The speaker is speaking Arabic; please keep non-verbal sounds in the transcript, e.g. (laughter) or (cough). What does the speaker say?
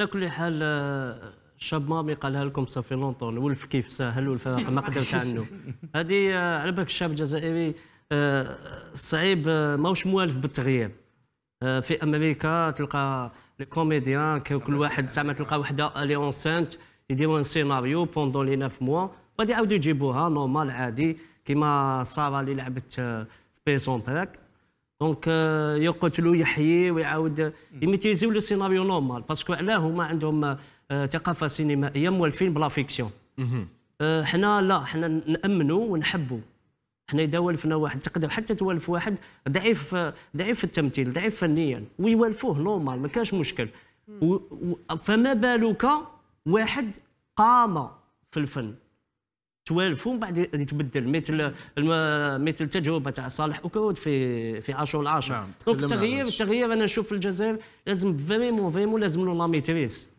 على كل حال آه، شاب مامي قالها لكم صافي لونطون ولف كيف ساهل ولف ما قدرت عنه (laughs) هذه آه، على بالك الشاب الجزائري آه، صعيب ماهوش موالف بالتغيير في امريكا تلقى لي كوميديان كل واحد زعما تلقى وحده لي اونسانت يديروا ان سيناريو بوندون لي ناف موا غادي يعاودوا يجيبوها نورمال عادي كيما ساره اللي لعبت في بيسون براك دونك يقتلوا يحيي ويعاود يميتيزيو لو سيناريو نورمال باسكو علاه هما عندهم ثقافه سينمائيه موالفين بلا فيكسيون حنا لا حنا نامنوا ونحبوا حنا اذا والفنا واحد تقدر حتى توالف واحد ضعيف ضعيف في التمثيل ضعيف فنيا ويوالفوه نورمال ما كانش مشكل فما بالك واحد قام في الفن توالف ومن بعد غادي تبدل مثل مثل تجربه تاع صالح اوكود في في عاشور العاشر نعم. دونك التغيير التغيير انا نشوف في الجزائر لازم فريمون فريمون لازم لو لا ميتريس